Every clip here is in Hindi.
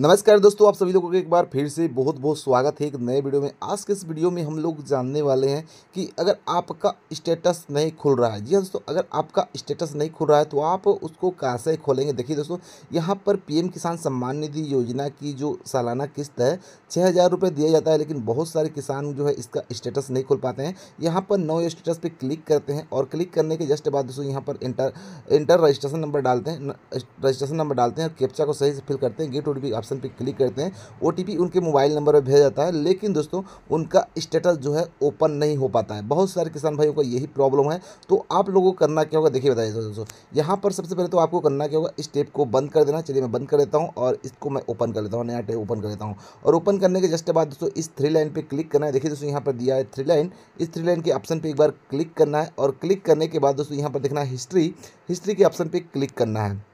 नमस्कार दोस्तों आप सभी लोगों का एक बार फिर से बहुत बहुत स्वागत है एक नए वीडियो में आज के इस वीडियो में हम लोग जानने वाले हैं कि अगर आपका स्टेटस नहीं खुल रहा है जी हाँ दोस्तों अगर आपका स्टेटस नहीं खुल रहा है तो आप उसको कैसे खोलेंगे देखिए दोस्तों यहाँ पर पीएम किसान सम्मान निधि योजना की जो सालाना किस्त है छः हज़ार दिया जाता है लेकिन बहुत सारे किसान जो है इसका स्टेटस नहीं खुल पाते हैं यहाँ पर नो स्टेटस पर क्लिक करते हैं और क्लिक करने के जस्ट बाद दोस्तों यहाँ पर इंटर इंटर रजिस्ट्रेशन नंबर डालते हैं रजिस्ट्रेशन नंबर डालते हैं और कैप्चा को सही से फिल करते हैं गेट ओ आप ऑप्शन पर क्लिक करते हैं ओ उनके मोबाइल नंबर पर भेजा जाता है लेकिन दोस्तों उनका स्टेटस जो है ओपन नहीं हो पाता है बहुत सारे किसान भाइयों का यही प्रॉब्लम है तो आप लोगों को करना क्या होगा देखिए बताइए दोस्तों यहाँ पर सबसे पहले तो आपको करना क्या होगा इस टेप को बंद कर देना चलिए मैं बंद कर देता हूँ और इसको मैं ओपन कर लेता हूँ नया टेप ओपन कर लेता हूँ और ओपन करने के जस्ट बाद दोस्तों इस थ्री लाइन पर क्लिक करना है देखिए दोस्तों यहाँ पर दिया है थ्री लाइन इस थ्री लाइन के ऑप्शन पर एक बार क्लिक करना है और क्लिक करने के बाद दोस्तों यहाँ पर देखना है हिस्ट्री हिस्ट्री के ऑप्शन पर क्लिक करना है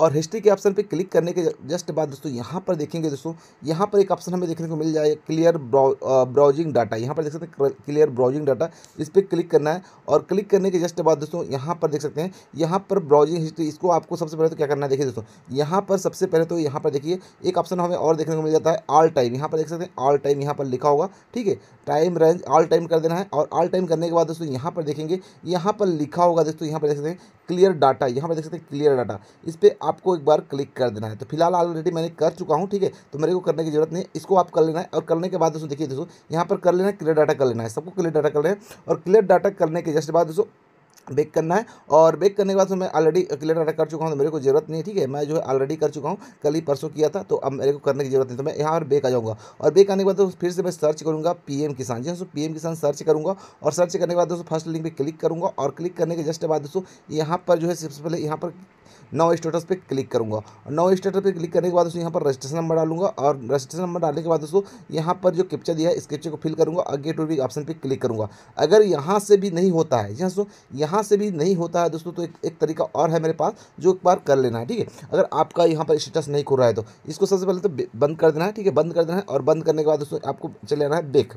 और हिस्ट्री के ऑप्शन पर क्लिक करने के जस्ट बाद दोस्तों यहाँ पर देखेंगे दोस्तों यहाँ पर एक ऑप्शन हमें देखने को मिल जाएगा क्लियर ब्राउजिंग डाटा यहाँ पर देख सकते हैं क्लियर ब्राउजिंग डाटा इस पर क्लिक करना है और क्लिक करने के जस्ट बाद दोस्तों यहाँ पर देख सकते हैं यहाँ पर ब्राउजिंग हिस्ट्री इसको आपको सबसे पहले तो क्या करना है देखिए दोस्तों यहाँ पर सबसे पहले तो यहाँ पर देखिए एक ऑप्शन हमें और देखने को मिल जाता है ऑल टाइम यहाँ पर देख सकते हैं ऑल टाइम यहाँ पर लिखा होगा ठीक है टाइम रेंज ऑल टाइम कर देना है और ऑल टाइम करने के बाद दोस्तों यहाँ पर देखेंगे यहाँ पर लिखा होगा दोस्तों यहाँ पर देख सकते हैं क्लियर डाटा यहाँ पर देख सकते हैं क्लियर डाटा इस पर आपको एक बार क्लिक कर देना है तो फिलहाल ऑलरेडी मैंने कर चुका हूँ ठीक है तो मेरे को करने की जरूरत नहीं इसको आप कर लेना है और करने के बाद दोस्तों देखिए दोस्तों यहाँ पर कर लेना है क्लियर डाटा कर लेना है सबको क्लियर डाटा कर लेना है और क्लियर डाटा करने के जस्ट बाद दोस्तों बेक करना है और बेक करने के बाद मैं ऑलरेडी अटैक कर चुका हूँ तो मेरे को जरूरत नहीं है ठीक है मैं जो है ऑलरेडी कर चुका हूँ कल ही परसों किया था तो अब मेरे को करने की जरूरत नहीं तो मैं यहाँ पर बेक आ जाऊँगा और बेक आने के बाद तो फिर से मैं सर्च करूँगा पी किसान जी हाँ, दोस्तों पी किसान सर्च करूँगा और सर्च करने के बाद दोस्तों फर्स्ट लिंक पर क्लिक करूँगा और क्लिक करने के जस्ट बाद दोस्तों यहाँ पर जो है सबसे पहले यहाँ पर नौ स्टेटस पे क्लिक करूँगा और नौ स्टेटस पे क्लिक करने के बाद दोस्तों यहाँ पर रजिस्ट्रेशन नंबर डालूंगा और रजिस्ट्रेशन नंबर डालने के बाद दोस्तों यहाँ पर जो कैप्चा दिया है इस कैप्चर को फिल करूँगा अगे टू भी ऑप्शन पर क्लिक करूँगा अगर यहाँ से भी नहीं होता है जी हाँ, दोस्तों यहाँ यहाँ से भी नहीं होता है दोस्तों तो एक, एक तरीका और है मेरे पास जो एक बार कर लेना है ठीक है अगर आपका यहाँ पर स्टेटस नहीं खुल रहा है तो इसको सबसे पहले तो बंद कर देना है ठीक है बंद कर देना है और बंद करने के बाद दोस्तों आपको चले जाना है बेक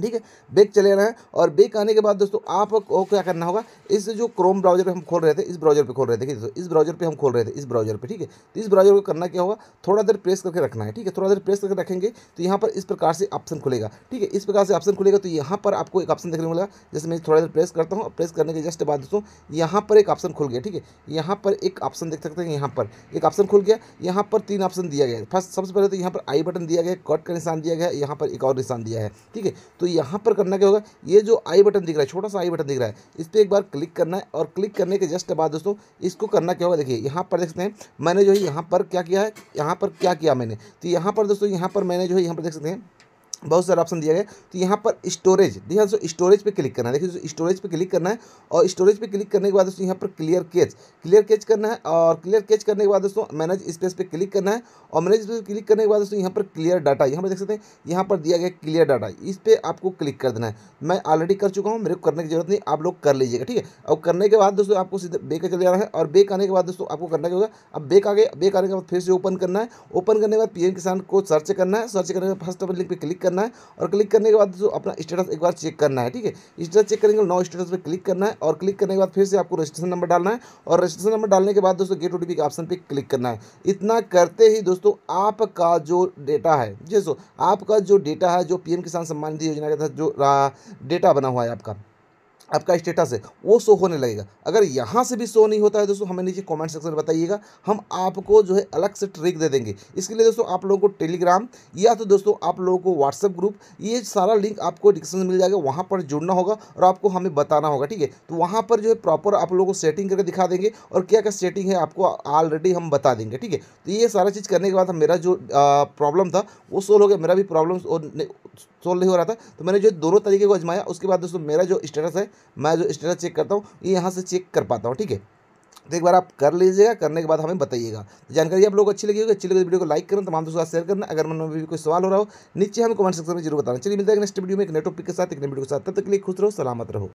ठीक है बेक चले रहे हैं और बेक आने के बाद दोस्तों आपको क्या करना होगा इस जो क्रोम ब्राउजर हम खोल रहे थे इस ब्राउजर पे खोल रहे थे देखिए दोस्तों इस ब्राउजर पे हम खोल रहे थे इस ब्राउजर पे ठीक है तो इस ब्राउजर को करना क्या होगा थोड़ा देर प्रेस करके रखना है ठीक है थोड़ा देर प्रेस करके रखेंगे तो यहाँ पर इस प्रकार से ऑप्शन खुलेगा ठीक है इस प्रकार से ऑप्शन खुलेगा तो यहाँ पर आपको एक ऑप्शन देखने मिला मिलेगा जैसे मैं थोड़ा देर प्रेस करता हूँ और प्रेस करने के जस्ट बाद दोस्तों यहाँ पर एक ऑप्शन खुल गया ठीक है यहाँ पर एक ऑप्शन देख सकते हैं यहाँ पर एक ऑप्शन खुल गया यहाँ पर तीन ऑप्शन दिया गया फर्स्ट सबसे पहले तो यहाँ पर आई बटन दिया गया कट का निशान दिया गया यहाँ पर एक और निशान दिया है ठीक है तो यहाँ पर करना क्या होगा ये जो आई बटन दिख रहा है छोटा सा आई बटन दिख रहा है इस पर एक बार क्लिक करना है और क्लिक करने के जस्ट बाद दोस्तों इसको करना क्या होगा देखिए यहाँ पर देख सकते हैं मैंने जो है यहाँ पर क्या किया है यहाँ पर क्या किया मैंने तो यहाँ पर दोस्तों यहाँ पर मैंने जो है यहाँ पर देख सकते हैं बहुत सारे ऑप्शन दिया गया तो यहाँ पर स्टोरेज देखिए दोस्तों स्टोरेज पे क्लिक करना है देखिए दोस्तों स्टोरेज पे क्लिक करना है और स्टोरेज पे क्लिक करने के बाद दोस्तों यहाँ पर क्लियर कैच क्लियर कैच करना है और क्लियर कैच करने के बाद दोस्तों मैनेज स्पेस पे क्लिक करना है और मैनेज स्पेस क्लिक करने के बाद दोस्तों यहाँ पर क्लियर डाटा यहाँ पर देख सकते हैं यहाँ पर दिया गया क्लियर डाटा इस पर आपको क्लिक कर देना है मैं ऑलरेडी कर चुका हूँ मेरे को करने की जरूरत नहीं आप लोग कर लीजिएगा ठीक है और करने के बाद दोस्तों आपको सीधे बेक चले जाना है और बेक आने के बाद दोस्तों आपको करना क्या होगा अब बेक आ गए बेक आने के बाद फिर से ओपन करना है ओपन करने के बाद पी किसान को सर्च करना है सर्च करने के बाद फर्स्ट लिंक पर क्लिक करना करना है और क्लिक करने के बाद जो अपना स्टेटस एक बार चेक करना है ठीक है स्टेटस चेक करेंगे नौ स्टेटस पर क्लिक करना है और क्लिक करने के बाद फिर से आपको रजिस्ट्रेशन नंबर डालना है और रजिस्ट्रेशन नंबर डालने के बाद दोस्तों गेट ओटीपी के ऑप्शन पर क्लिक करना है इतना करते ही दोस्तों आपका जो डेटा है जी आपका जो डेटा है जो पीएम किसान सम्मान निधि योजना के तहत जो डेटा बना हुआ है आपका आपका स्टेटस है वो शो होने लगेगा अगर यहाँ से भी शो नहीं होता है दोस्तों हमें नीचे कमेंट सेक्शन में बताइएगा हम आपको जो है अलग से ट्रिक दे देंगे इसके लिए दोस्तों आप लोगों को टेलीग्राम या तो दोस्तों आप लोगों को व्हाट्सअप ग्रुप ये सारा लिंक आपको डिस्क्रिप्शन में मिल जाएगा वहाँ पर जुड़ना होगा और आपको हमें बताना होगा ठीक है तो वहाँ पर जो है प्रॉपर आप लोगों को सेटिंग करके दिखा देंगे और क्या क्या सेटिंग है आपको ऑलरेडी हम बता देंगे ठीक है तो ये सारा चीज़ करने के बाद मेरा जो प्रॉब्लम था वो सोल्व हो गया मेरा भी प्रॉब्लम सोल्व नहीं हो रहा था तो मैंने जो दोनों तरीके को आजमाया उसके बाद दोस्तों मेरा जो स्टेटस है मैं जो स्टेटस चेक करता हूँ ये यहाँ से चेक कर पाता हूँ ठीक है तो एक बार आप कर लीजिएगा करने के बाद हमें बताइएगा तो जानकारी आप लोग अच्छी लगी होगी अच्छी लगी तो वीडियो को लाइक करना तमाम दोस्तों साथ शेयर करना अगर मन में भी कोई सवाल हो रहा हो नीचे हमें कमेंट सेक्शन में जरूर बताना चलिए मिलता है नेक्स्ट वीडियो में एक नए के साथ एक नए वीडियो के साथ तब तक के लिए खुश रहो सलामत रहो